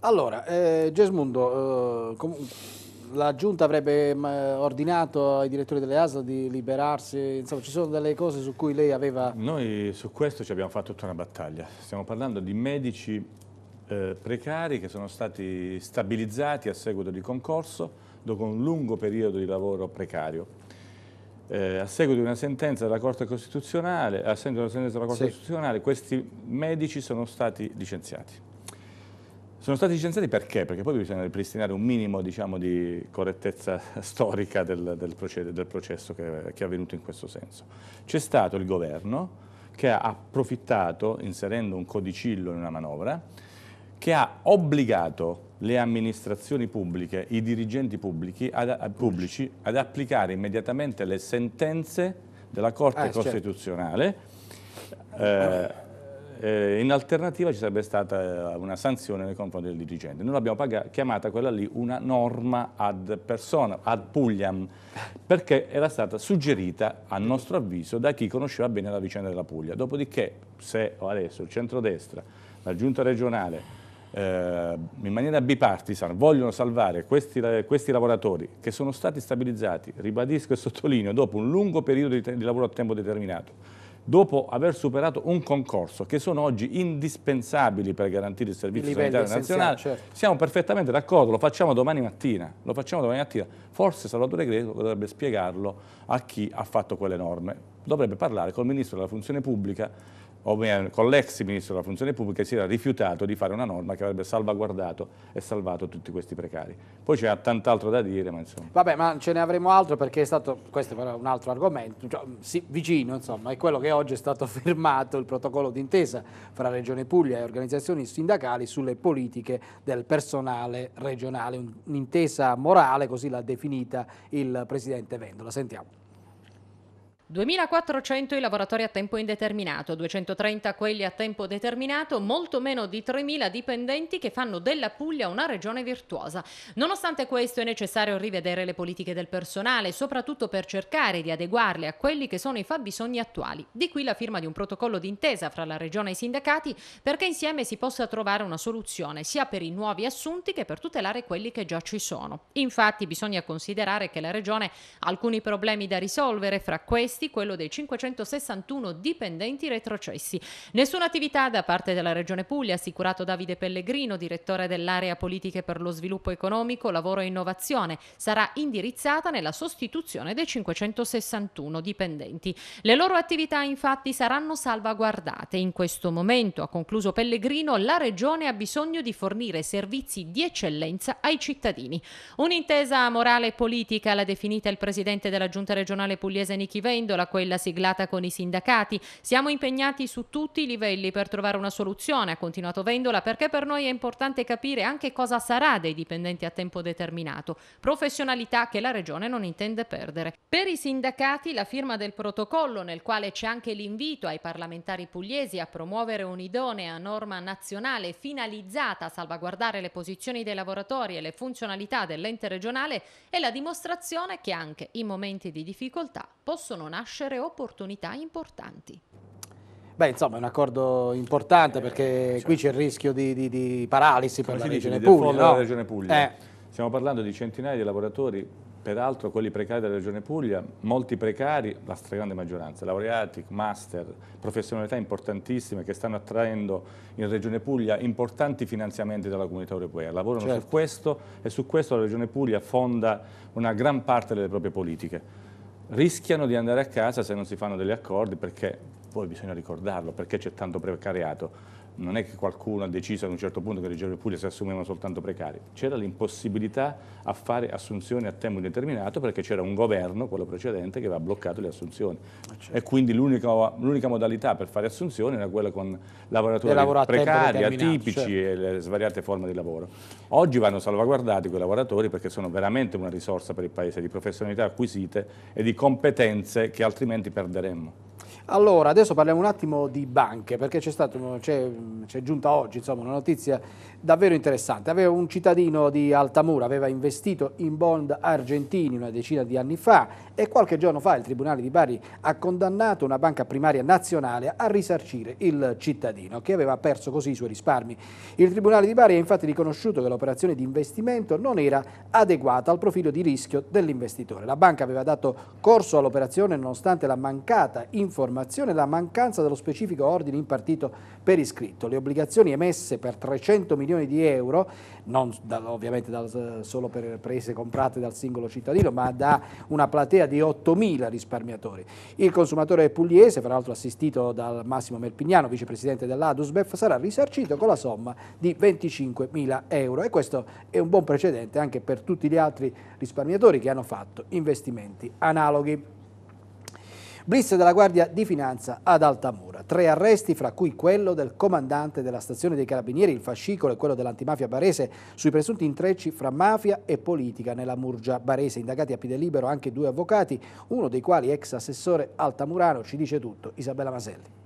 Allora, eh, Gesmundo, eh, la giunta avrebbe mm, ordinato ai direttori delle ASA di liberarsi, insomma ci sono delle cose su cui lei aveva... Noi su questo ci abbiamo fatto tutta una battaglia, stiamo parlando di medici eh, precari che sono stati stabilizzati a seguito di concorso dopo un lungo periodo di lavoro precario eh, a seguito di una sentenza della Corte Costituzionale, a seguito della sentenza della Corte sì. Costituzionale, questi medici sono stati licenziati. Sono stati licenziati perché? Perché poi bisogna ripristinare un minimo diciamo, di correttezza storica del, del, processo, del processo che, che, è avvenuto in questo senso. C'è stato il governo che ha approfittato, inserendo un codicillo in una manovra, che ha obbligato le amministrazioni pubbliche, i dirigenti pubblici ad, pubblici, ad applicare immediatamente le sentenze della Corte ah, certo. Costituzionale. Certo. Eh, eh, in alternativa ci sarebbe stata eh, una sanzione nei confronti del dirigente. Noi l'abbiamo chiamata quella lì una norma ad persona, ad Pugliam, perché era stata suggerita, a nostro avviso, da chi conosceva bene la vicenda della Puglia. Dopodiché, se adesso il centrodestra, la giunta regionale, eh, in maniera bipartisan vogliono salvare questi, questi, lavoratori che sono stati stabilizzati, ribadisco e sottolineo, dopo un lungo periodo di, di lavoro a tempo determinato, dopo aver superato un concorso, che sono oggi indispensabili per garantire il servizio sanitario nazionale, certo. siamo perfettamente d'accordo, lo facciamo domani mattina, lo facciamo domani mattina. Forse Salvatore Greco dovrebbe spiegarlo a chi ha fatto quelle norme, dovrebbe parlare col Ministro della Funzione Pubblica o con l'ex ministro della funzione pubblica si era rifiutato di fare una norma che avrebbe salvaguardato e salvato tutti questi precari. Poi c'è tant'altro da dire, ma insomma. Vabbè, ma ce ne avremo altro perché è stato, questo però è un altro argomento, cioè, sì, vicino insomma, è quello che oggi è stato firmato il protocollo d'intesa fra Regione Puglia e organizzazioni sindacali sulle politiche del personale regionale, un'intesa morale, così l'ha definita il Presidente Vendola. Sentiamo. 2400 i lavoratori a tempo indeterminato, 230 quelli a tempo determinato, molto meno di 3000 dipendenti che fanno della Puglia una regione virtuosa. Nonostante questo è necessario rivedere le politiche del personale, soprattutto per cercare di adeguarle a quelli che sono i fabbisogni attuali. Di qui la firma di un protocollo d'intesa fra la regione e i sindacati perché insieme si possa trovare una soluzione sia per i nuovi assunti che per tutelare quelli che già ci sono. Infatti bisogna considerare che la regione ha alcuni problemi da risolvere fra questi arresti, quello dei 561 dipendenti retrocessi. Nessuna attività da parte della Regione Puglia, assicurato Davide Pellegrino, direttore dell'area politiche per lo sviluppo economico, lavoro e innovazione, sarà indirizzata nella sostituzione dei 561 dipendenti. Le loro attività infatti saranno salvaguardate. In questo momento, ha concluso Pellegrino, la Regione ha bisogno di fornire servizi di eccellenza ai cittadini. Un'intesa morale e politica l'ha definita il presidente della Giunta regionale pugliese Nichi Vendi Amendola, quella siglata con i sindacati. Siamo impegnati su tutti i livelli per trovare una soluzione, ha continuato Vendola, perché per noi è importante capire anche cosa sarà dei dipendenti a tempo determinato, professionalità che la Regione non intende perdere. Per i sindacati la firma del protocollo nel quale c'è anche l'invito ai parlamentari pugliesi a promuovere un'idonea norma nazionale finalizzata a salvaguardare le posizioni dei lavoratori e le funzionalità dell'ente regionale è la dimostrazione che anche in momenti di difficoltà possono nascere nascere opportunità importanti. Beh, insomma, è un accordo importante eh, perché cioè, qui c'è il rischio di, di, di paralisi per la, dice, regione Puglia, no? la regione Puglia. Eh. Stiamo parlando di centinaia di lavoratori, peraltro quelli precari della regione Puglia, molti precari, la stragrande maggioranza, laureati, master, professionalità importantissime che stanno attraendo in regione Puglia importanti finanziamenti dalla comunità europea. Lavorano certo. su questo e su questo la regione Puglia fonda una gran parte delle proprie politiche rischiano di andare a casa se non si fanno degli accordi perché poi bisogna ricordarlo, perché c'è tanto precariato non è che qualcuno ha deciso ad un certo punto che le regioni Puglia si assumevano soltanto precari, c'era l'impossibilità a fare assunzioni a tempo indeterminato perché c'era un governo, quello precedente, che aveva bloccato le assunzioni. certo. E quindi l'unica modalità per fare assunzioni era quella con lavoratori precari, atipici certo. e le svariate forme di lavoro. Oggi vanno salvaguardati quei lavoratori perché sono veramente una risorsa per il Paese di professionalità acquisite e di competenze che altrimenti perderemmo. Allora, adesso parliamo un attimo di banche, perché c'è, giunta oggi insomma, una notizia davvero interessante. Aveva un cittadino di Altamura aveva investito in bond argentini una decina di anni fa e qualche giorno fa il Tribunale di Bari ha condannato una banca primaria nazionale a risarcire il cittadino, che aveva perso così i suoi risparmi. Il Tribunale di Bari ha infatti riconosciuto che l'operazione di investimento non era adeguata al profilo di rischio dell'investitore. La banca aveva dato corso all'operazione nonostante la mancata informazione affermazione la mancanza dello specifico ordine impartito per iscritto. Le obbligazioni emesse per 300 milioni di euro, non da, ovviamente da, solo per prese comprate dal singolo cittadino, ma da una platea di 8.000 risparmiatori. Il consumatore pugliese, l'altro assistito dal Massimo Melpignano, vicepresidente dell'Adusbef, sarà risarcito con la somma di 25.000 euro e questo è un buon precedente anche per tutti gli altri risparmiatori che hanno fatto investimenti analoghi blitz della Guardia di Finanza ad Altamura. Tre arresti, fra cui quello del comandante della stazione dei Carabinieri, il fascicolo e quello dell'antimafia barese, sui presunti intrecci fra mafia e politica nella Murgia barese. Indagati a piede libero anche due avvocati, uno dei quali ex assessore altamurano, ci dice tutto Isabella Maselli.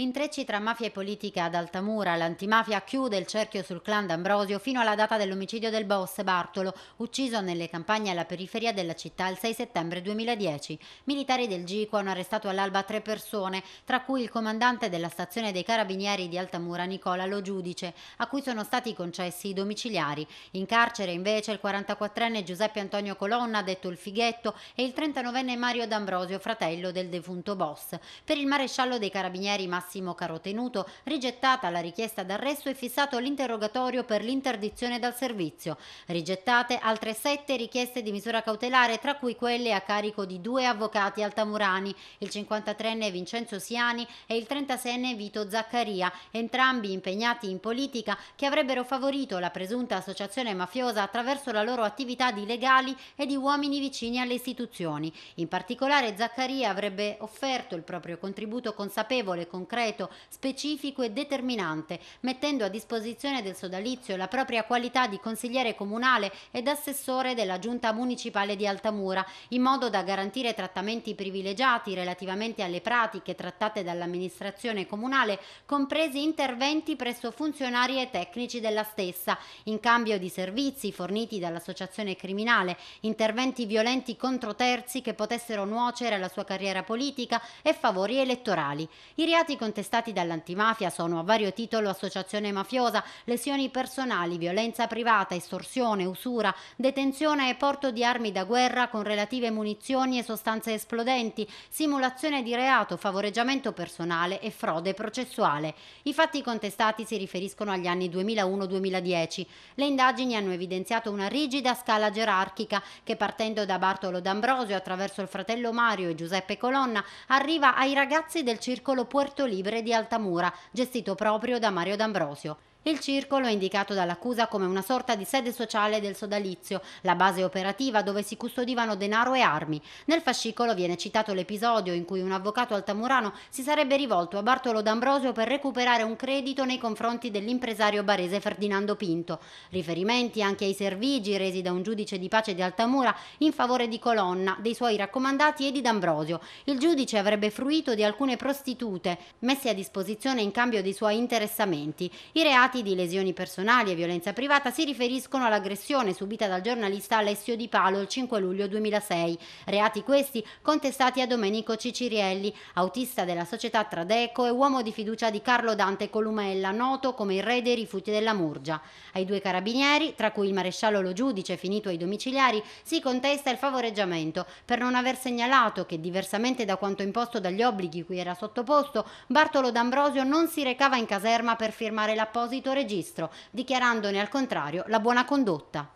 Intrecci tra mafia e politica ad Altamura. L'antimafia chiude il cerchio sul clan D'Ambrosio fino alla data dell'omicidio del boss Bartolo, ucciso nelle campagne alla periferia della città il 6 settembre 2010. Militari del GICO hanno arrestato all'alba tre persone, tra cui il comandante della stazione dei carabinieri di Altamura Nicola Lo Giudice, a cui sono stati concessi i domiciliari. In carcere invece il 44enne Giuseppe Antonio Colonna, detto il Fighetto, e il 39enne Mario D'Ambrosio, fratello del defunto boss. Per il maresciallo dei carabinieri Massimo Massimo Carotenuto, rigettata la richiesta d'arresto e fissato l'interrogatorio per l'interdizione dal servizio. Rigettate altre sette richieste di misura cautelare, tra cui quelle a carico di due avvocati altamurani, il 53enne Vincenzo Siani e il 36enne Vito Zaccaria, entrambi impegnati in politica che avrebbero favorito la presunta associazione mafiosa attraverso la loro attività di legali e di uomini vicini alle istituzioni. In particolare Zaccaria avrebbe offerto il proprio contributo consapevole e concreto concreto, specifico e determinante, mettendo a disposizione del sodalizio la propria qualità di consigliere comunale ed assessore della giunta municipale di Altamura, in modo da garantire trattamenti privilegiati relativamente alle pratiche trattate dall'amministrazione comunale, compresi interventi presso funzionari e tecnici della stessa, in cambio di servizi forniti dall'associazione criminale, interventi violenti contro terzi che potessero nuocere alla sua carriera politica e favori elettorali. I reati contestati dall'antimafia sono a vario titolo associazione mafiosa, lesioni personali, violenza privata, estorsione, usura, detenzione e porto di armi da guerra con relative munizioni e sostanze esplodenti, simulazione di reato, favoreggiamento personale e frode processuale. I fatti contestati si riferiscono agli anni 2001-2010. Le indagini hanno evidenziato una rigida scala gerarchica che partendo da Bartolo D'Ambrosio attraverso il fratello Mario e Giuseppe Colonna arriva ai ragazzi del circolo Puerto libere di Altamura, gestito proprio da Mario D'Ambrosio. Il circolo è indicato dall'accusa come una sorta di sede sociale del sodalizio, la base operativa dove si custodivano denaro e armi. Nel fascicolo viene citato l'episodio in cui un avvocato altamurano si sarebbe rivolto a Bartolo D'Ambrosio per recuperare un credito nei confronti dell'impresario barese Ferdinando Pinto. Riferimenti anche ai servigi resi da un giudice di pace di Altamura in favore di Colonna, dei suoi raccomandati e di D'Ambrosio. Il giudice avrebbe fruito di alcune prostitute messe a disposizione in cambio dei suoi interessamenti. I reati reati di lesioni personali e violenza privata si riferiscono all'aggressione subita dal giornalista Alessio Di Palo il 5 luglio 2006. Reati questi contestati a Domenico Cicirielli, autista della società Tradeco e uomo di fiducia di Carlo Dante Columella, noto come il re dei rifiuti della Murgia. Ai due carabinieri, tra cui il maresciallo Lo Giudice finito ai domiciliari, si contesta il favoreggiamento per non aver segnalato che, diversamente da quanto imposto dagli obblighi cui era sottoposto, Bartolo D'Ambrosio non si recava in caserma per firmare l'apposito inserito registro, dichiarandone al contrario la buona condotta.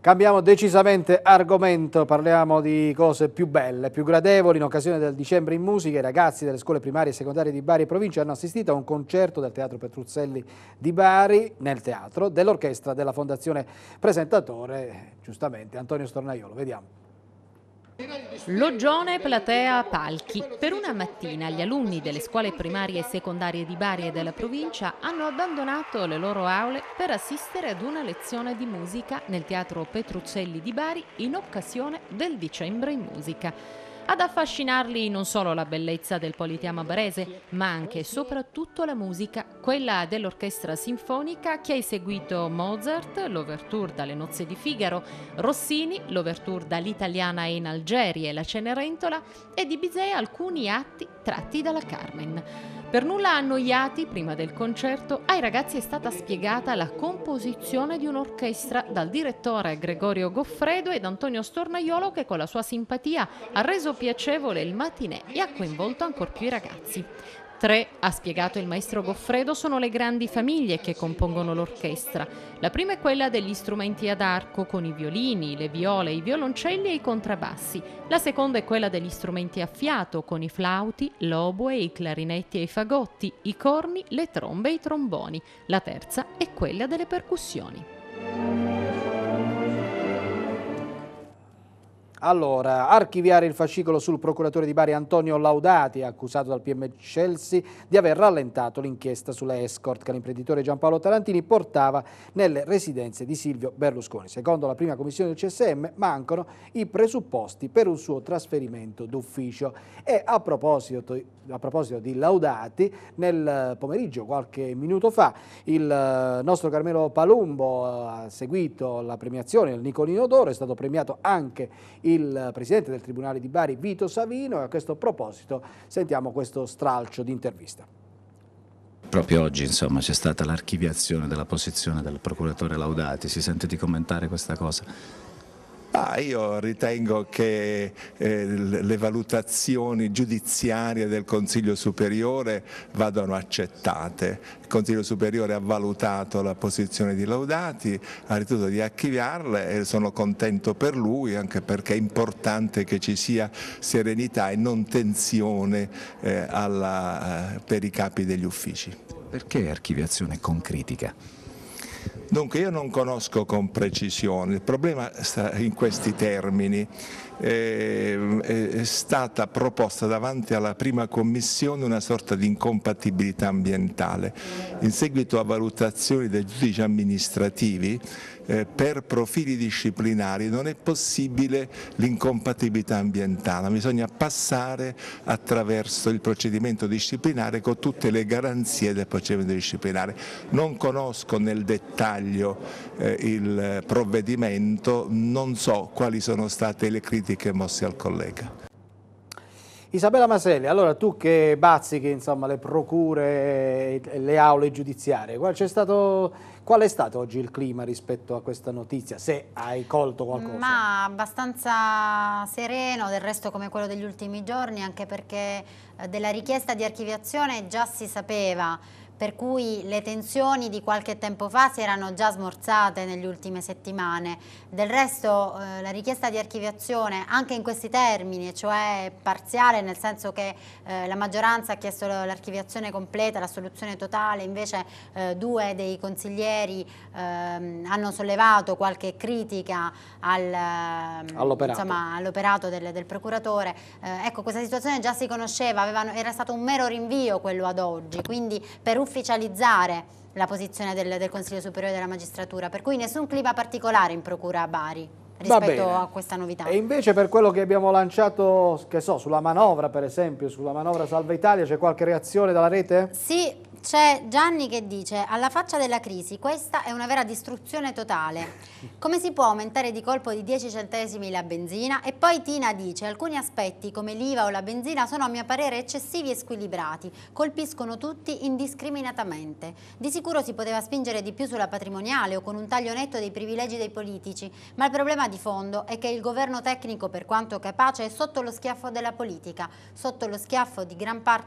Cambiamo decisamente argomento, parliamo di cose più belle, più gradevoli. In occasione del dicembre in musica, i ragazzi delle scuole primarie e secondarie di Bari e provincia hanno assistito a un concerto del Teatro Petruzzelli di Bari, nel teatro, dell'orchestra della Fondazione Presentatore, giustamente, Antonio Stornaiolo. Vediamo. Loggione Platea Palchi. Per una mattina gli alunni delle scuole primarie e secondarie di Bari e della provincia hanno abbandonato le loro aule per assistere ad una lezione di musica nel teatro Petruccelli di Bari in occasione del dicembre in musica. Ad affascinarli non solo la bellezza del Politeama Barese, ma anche e soprattutto la musica, quella dell'orchestra sinfonica che ha eseguito Mozart, l'ouverture dalle nozze di Figaro, Rossini, l'ouverture dall'italiana in Algeria e la Cenerentola, e di Bizet alcuni atti tratti dalla Carmen. Per nulla annoiati, prima del concerto, ai ragazzi è stata spiegata la composizione di un'orchestra dal direttore Gregorio Goffredo ed Antonio Stornaiolo che con la sua simpatia ha reso piacevole il matinè e ha coinvolto ancor più i ragazzi. Tre, ha spiegato il maestro Goffredo, sono le grandi famiglie che compongono l'orchestra. La prima è quella degli strumenti ad arco con i violini, le viole, i violoncelli e i contrabbassi. La seconda è quella degli strumenti a fiato con i flauti, l'oboe, i clarinetti e i fagotti, i corni, le trombe e i tromboni. La terza è quella delle percussioni. Allora, archiviare il fascicolo sul procuratore di Bari Antonio Laudati, accusato dal PM Chelsea di aver rallentato l'inchiesta sulle escort che l'imprenditore Giampaolo Tarantini portava nelle residenze di Silvio Berlusconi. Secondo la prima commissione del CSM mancano i presupposti per un suo trasferimento d'ufficio. E a proposito, a proposito di Laudati, nel pomeriggio, qualche minuto fa, il eh, nostro Carmelo Palumbo eh, ha seguito la premiazione del Nicolino d'Oro, è stato premiato anche il il presidente del Tribunale di Bari Vito Savino e a questo proposito sentiamo questo stralcio di intervista. Proprio oggi insomma, c'è stata l'archiviazione della posizione del procuratore Laudati, si sente di commentare questa cosa? Ah, io ritengo che eh, le valutazioni giudiziarie del Consiglio Superiore vadano accettate. Il Consiglio Superiore ha valutato la posizione di Laudati, ha ritenuto di archiviarla e sono contento per lui anche perché è importante che ci sia serenità e non tensione eh, alla, eh, per i capi degli uffici. Perché archiviazione con critica? Dunque io non conosco con precisione, il problema sta in questi termini, eh, è stata proposta davanti alla prima commissione una sorta di incompatibilità ambientale. In seguito a valutazioni dei giudici amministrativi eh, per profili disciplinari non è possibile l'incompatibilità ambientale, bisogna passare attraverso il procedimento disciplinare con tutte le garanzie del procedimento disciplinare. Non conosco nel dettaglio eh, il provvedimento, non so quali sono state le critiche mosse al collega. Isabella Maselli, allora tu che bazzichi insomma, le procure, eh, le aule giudiziarie, c'è stato Qual è stato oggi il clima rispetto a questa notizia, se hai colto qualcosa? Ma abbastanza sereno, del resto come quello degli ultimi giorni, anche perché eh, della richiesta di archiviazione già si sapeva per cui le tensioni di qualche tempo fa si erano già smorzate nelle ultime settimane. Del resto eh, la richiesta di archiviazione anche in questi termini, cioè parziale nel senso che eh, la maggioranza ha chiesto l'archiviazione completa, la soluzione totale, invece eh, due dei consiglieri ehm, hanno sollevato qualche critica al, ehm, all'operato all del, del, procuratore. Eh, ecco, questa situazione già si conosceva, avevano, era stato un mero rinvio quello ad oggi, quindi per ufficiare ufficializzare la posizione del, del Consiglio Superiore della Magistratura, per cui nessun clima particolare in procura a Bari rispetto a questa novità. E invece per quello che abbiamo lanciato, che so, sulla manovra per esempio, sulla manovra Salva Italia, c'è qualche reazione dalla rete? Sì, c'è Gianni che dice, alla faccia della crisi, questa è una vera distruzione totale. Come si può aumentare di colpo di 10 centesimi la benzina? E poi Tina dice, alcuni aspetti come l'IVA o la benzina sono a mio parere eccessivi e squilibrati, colpiscono tutti indiscriminatamente. Di sicuro si poteva spingere di più sulla patrimoniale o con un taglio netto dei privilegi dei politici, ma il problema di fondo è che il governo tecnico, per quanto capace, è sotto lo schiaffo della politica, sotto lo schiaffo di,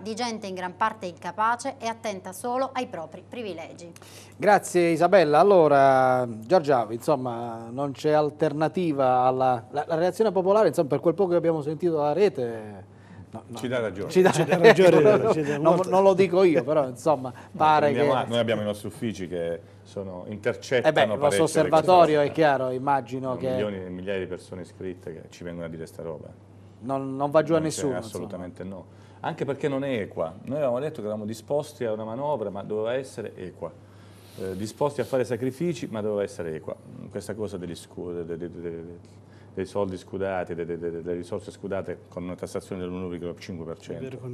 di gente in gran parte incapace e attenta attenta solo ai propri privilegi. Grazie Isabella. Allora, Giorgia, insomma, non c'è alternativa alla la, la reazione popolare, insomma, per quel poco che abbiamo sentito dalla rete... No, no. Ci dà ragione. Ci dà, ci dà ragione. non, non, non, lo dico io, però insomma, pare no, che... Abbiamo, noi abbiamo i nostri uffici che sono, intercettano eh beh, Il vostro osservatorio è chiaro, immagino che... Milioni e migliaia di persone iscritte che ci vengono a dire sta roba. Non, non va giù a nessuno. Assolutamente insomma. no anche perché non è equa. Noi avevamo detto che eravamo disposti a una manovra, ma doveva essere equa. Eh, disposti a fare sacrifici, ma doveva essere equa. Questa cosa degli, degli, degli, dei soldi scudati, delle, delle, delle risorse scudate con una tassazione dell'1,5%.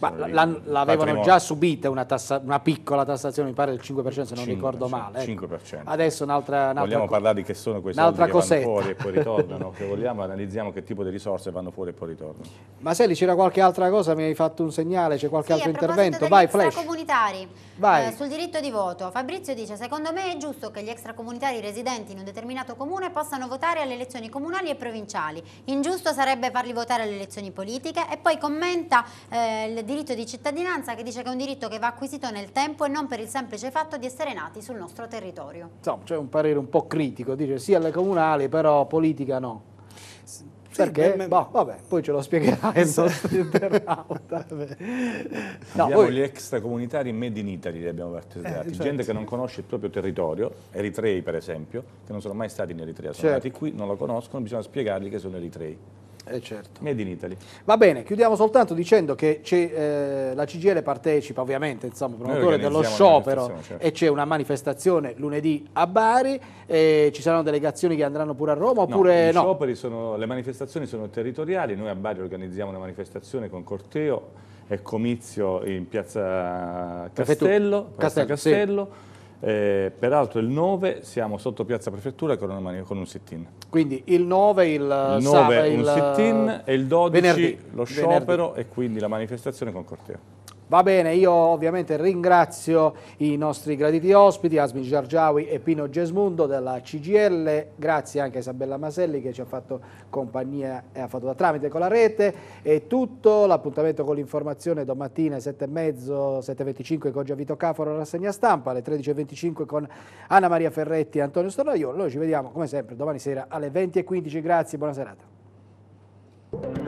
Ma cioè, l'avevano già subita una, tassa, una, piccola tassazione, mi pare del 5%, se non 5%, ricordo male. Ecco. 5%. Adesso un'altra, un'altra Vogliamo parlare di che sono queste soldi che vanno fuori e poi ritornano? se vogliamo analizziamo che tipo di risorse vanno fuori e poi ritornano. Ma Maselli, c'era qualche altra cosa? Mi hai fatto un segnale? C'è qualche sì, altro intervento? Vai, flash. Comunitari, Vai. Eh, sul diritto di voto. Fabrizio dice, secondo me è giusto che gli extracomunitari residenti in un determinato comune possano votare alle elezioni comunitarie comunali e provinciali. Ingiusto sarebbe farli votare alle elezioni politiche e poi commenta eh, il diritto di cittadinanza che dice che è un diritto che va acquisito nel tempo e non per il semplice fatto di essere nati sul nostro territorio. Insomma, c'è cioè un parere un po' critico, dice sì alle comunali, però politica no perché? Me... Bah, vabbè, poi ce lo spiegherai il nostro internauta. no, abbiamo poi... gli extracomunitari made in Italy, li abbiamo battezzati, eh, certo. gente che non conosce il proprio territorio, eritrei per esempio, che non sono mai stati in Eritrea, sono certo. nati qui, non lo conoscono, bisogna spiegargli che sono eritrei. Eh certo. Made in Italy. Va bene, chiudiamo soltanto dicendo che eh, la CGL partecipa ovviamente, insomma, promotore dello sciopero certo. e c'è una manifestazione lunedì a Bari, eh, ci saranno delegazioni che andranno pure a Roma oppure no? no? Sono, le manifestazioni sono territoriali, noi a Bari organizziamo una manifestazione con corteo e comizio in piazza Castello, Prefettura. Castello, Castello sì. Eh, peraltro il 9 siamo sotto Piazza Prefettura con, con un sit-in. Quindi il 9 il, il 9 eh, sabato, un sit-in e il 12 venerdì, lo sciopero venerdì. e quindi la manifestazione con corteo. Va bene, io ovviamente ringrazio i nostri graditi ospiti, Asmi Giargiawi e Pino Gesmundo della CGL, grazie anche a Isabella Maselli che ci ha fatto compagnia e ha fatto da tramite con la rete. È tutto, l'appuntamento con l'informazione domattina alle 7.30, 7.25 con Giavito Caforo, rassegna stampa, alle 13.25 con Anna Maria Ferretti e Antonio Stornoio. Noi ci vediamo come sempre domani sera alle 20.15, grazie, buona serata.